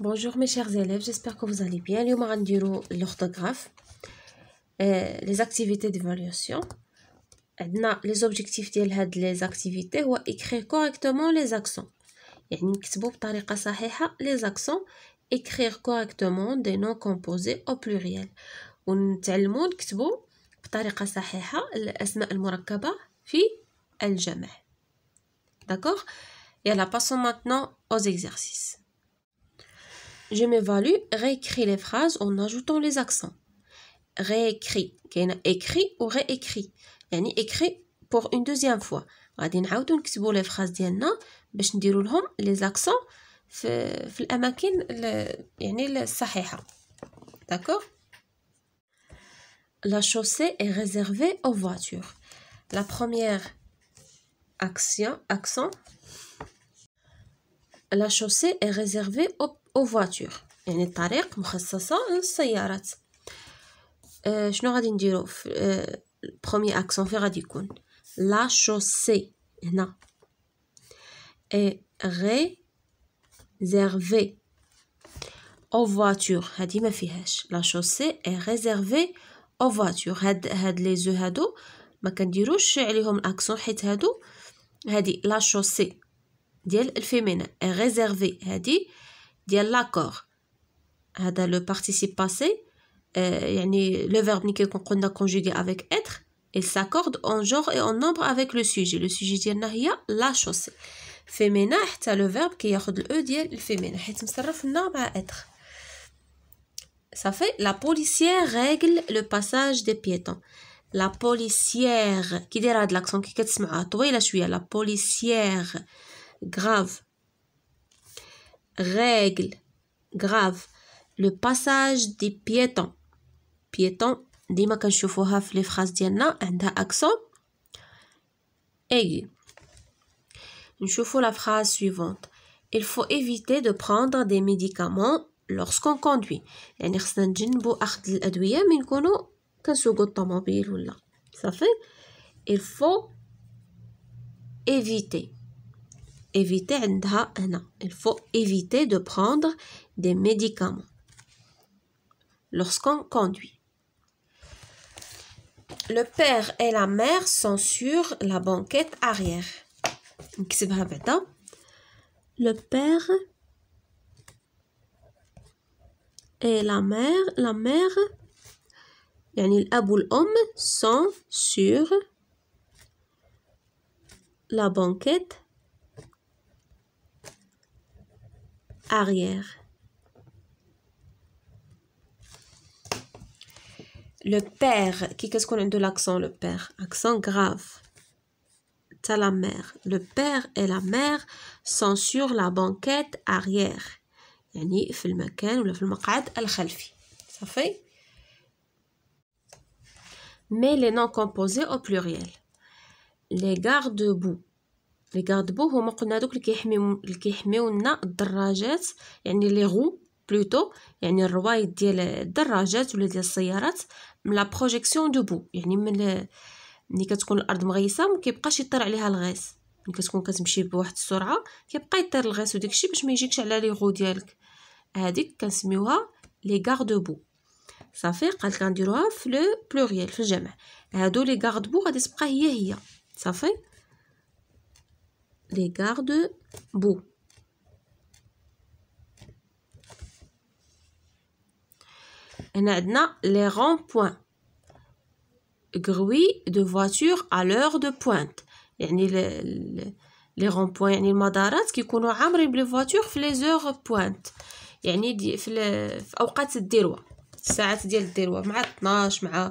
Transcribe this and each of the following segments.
Bonjour mes chers élèves, j'espère que vous allez bien. Nous allons l'orthographe, les activités d'évaluation. Les objectifs de les activités, ou écrire correctement les accents. يعني les accents, écrire correctement des noms composés au pluriel. ونتعلموا نكتبوا بطريقة صحيحة الأسماء المركبة في الجمع. D'accord Et la passons maintenant aux exercices. Je m'évalue, réécris les phrases en ajoutant les accents. Réécris, écrit ou réécrit. écrit pour une deuxième fois. les phrases les accents d'accord La chaussée est réservée aux voitures. La première action, accent. La chaussée est réservée aux, أو فواتور يعني الطريق مخصصة للسيارات آه شنو غادي نديرو في آه اكسون فين غادي يكون لا شوسي هنا اي غي زيرفي او فواتور هادي ما فيهاش لا شوسي اي ريزيرفي او فواتور هاد هاد لي زو هادو ما كنديروش عليهم الاكسون حيت هادو هادي لا شوسي ديال الفيمينا اي ريزيرفي هادي ديال l'accord. هذا le participe passé. يعني لو فيرب ني كيكون قلنا كونجوغي افيك اتر Il s'accorde en genre et en nombre avec le sujet. Le sujet y a la chaussée. Femina, c'est le verbe qui a le E dit le féminin. Il s'agit d'un être. Ça fait la policière règle le passage des piétons. La policière, qui dira de l'accent, qui est la policière grave règle grave le passage des piétons piétons dit كنشوفوها phrase. phrases فراز un accent aigu la phrase suivante il faut éviter de prendre des médicaments lorsqu'on conduit ça fait il faut éviter éviter euh, Il faut éviter de prendre des médicaments lorsqu'on conduit. Le père et la mère sont sur la banquette arrière. Hein? Le père et la mère, la mère, يعني sont sur la banquette arrière. Le père, qu'est-ce qu'on a de l'accent, le père Accent grave. T'as la mère. Le père et la mère sont sur la banquette arrière. يعني في المكان ولا al khalfi. Ça fait. mais les noms composés au pluriel les garde boue لي ريغاردبو هما قلنا دوك اللي كيحميو اللي كيحميونا الدراجات يعني لي غو بلوتو يعني الروايد ديال الدراجات ولا ديال السيارات من لا بروجيكسيون دو بو يعني من ملي كتكون الارض مغيسه ما كيبقاش يطير عليها الغاز ملي كتكون كتمشي بواحد السرعه كيبقى يطير وديك وداكشي باش ما يجيكش على لي غو ديالك هذيك كنسميوها لي غارد بو صافي قال غنديروها في لو بلوريال في الجمع هادو لي غارد بو غادي تبقى هي هي صافي les garde-boue. هنا عندنا les ronds-points grouilles de voitures à l'heure de pointe يعني لي رون بوين يعني المدارات كيكونوا عامرين بلي فواتور في لي زور بوينت يعني دي في, في اوقات الذروه الساعات ديال الذروه مع 12 مع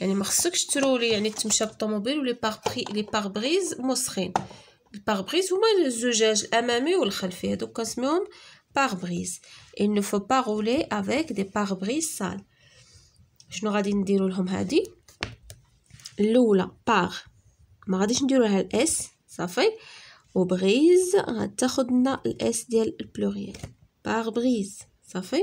يعني ما خصكش ترولي يعني تمشى بالطوموبيل ولي باربري لي باربريز مسخين الباربريز هما الزجاج الامامي والخلفي هذوك كنسميوهم باربريز il ne فو pas rouler افيك دي pare-brise sales شنو غادي نديرو لهم هادي الاولى بار ما غاديش نديرو لها الاس صافي وبريز غتاخذ لنا الاس ديال البلوريال باربريز صافي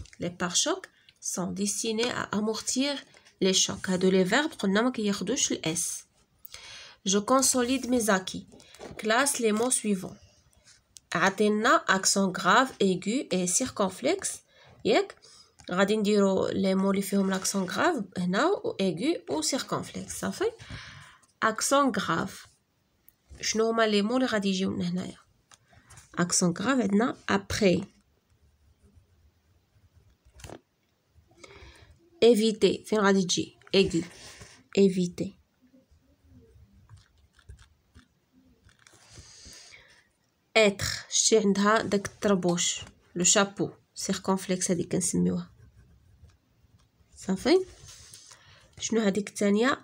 les pare-chocs sont destinés à amortir les chocs. À les verbes, on qui le S. Je consolide mes acquis. Classe les mots suivants. accent grave, aigu et circonflexe. Yek. Radin les mots qui font l'accent grave, aigu ou circonflexe. Ça fait accent grave. Je n'ai pas les mots qui Accent grave, après. éviter. Fin de j Aigu. Éviter. Être. شتي عندها داك الطربوش. لو شابو. سيركونفليكس هادي كنسميوها. صافي. شنو هذيك الثانيه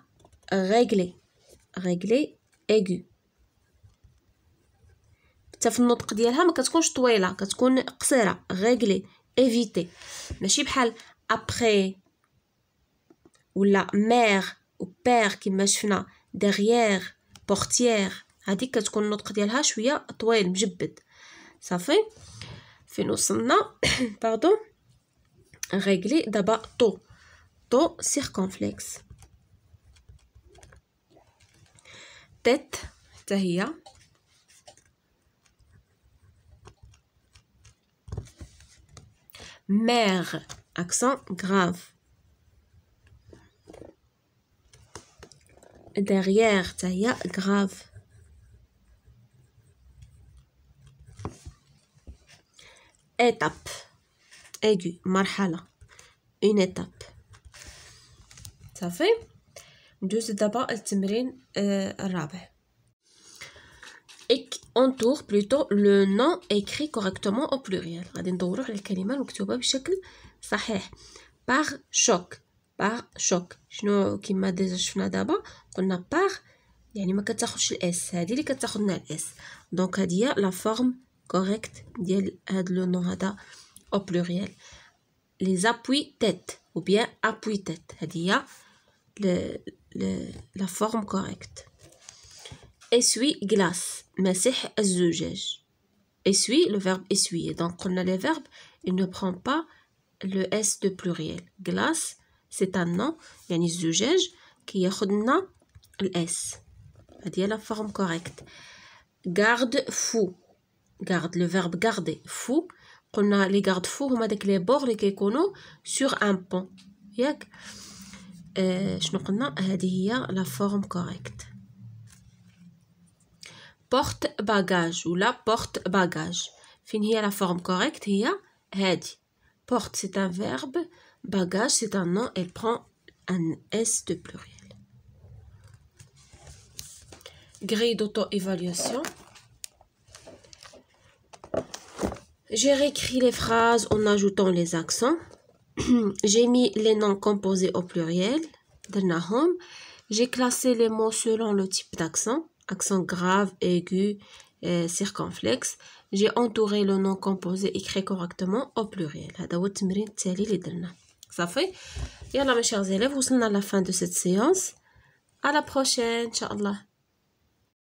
غيغلي. غيغلي. ايغو. حتى في النطق ديالها ما كتكونش طويله كتكون قصيره ماشي بحال après ولا مير بير كما شفنا ديغيير بورتيير هذيك كتكون النطق ديالها شويه طويل مجبد صافي فين وصلنا باردون غيغلي دابا طو طو سيركونفليكس تيت حتى هي مير اكسون غراف derrière تا هي grave étape aigu مرحلة une étape صافي ندوز دابا التمرين الرابع entoure plutôt le nom écrit correctement au pluriel غادي ندورو على الكلمه المكتوبه بشكل صحيح par choc par choc, je ne sais pas qui m'a déjà vu la on qu'on a par, y a ni ma le s, le s. Donc c'est à dire la forme correcte, de à dire le nom au pluriel. Les appuis tête ou bien appuis tête, c'est le la forme correcte. Essuie glace, mais c'est sujet. Essuie, le verbe essuyer, donc on a les verbes, il ne prend pas le s de pluriel. Glace c'est un nom, a un sujet, qui le à dire la forme correcte. Garde fou. Garde, le verbe garder fou. On a les gardes fous, on a les bords, les sur un pont. Je ne connais pas la forme correcte. Porte bagage ou la porte bagage. Fini la forme correcte, il y Porte, c'est un verbe. Bagage, c'est un nom, elle prend un S de pluriel. Grille d'auto-évaluation. J'ai réécrit les phrases en ajoutant les accents. J'ai mis les noms composés au pluriel J'ai classé les mots selon le type d'accent, accent grave, aigu, euh, circonflexe. J'ai entouré le nom composé écrit correctement au pluriel fait. Et alors, mes chers élèves, vous sommes à la fin de cette séance. À la prochaine, Tchao.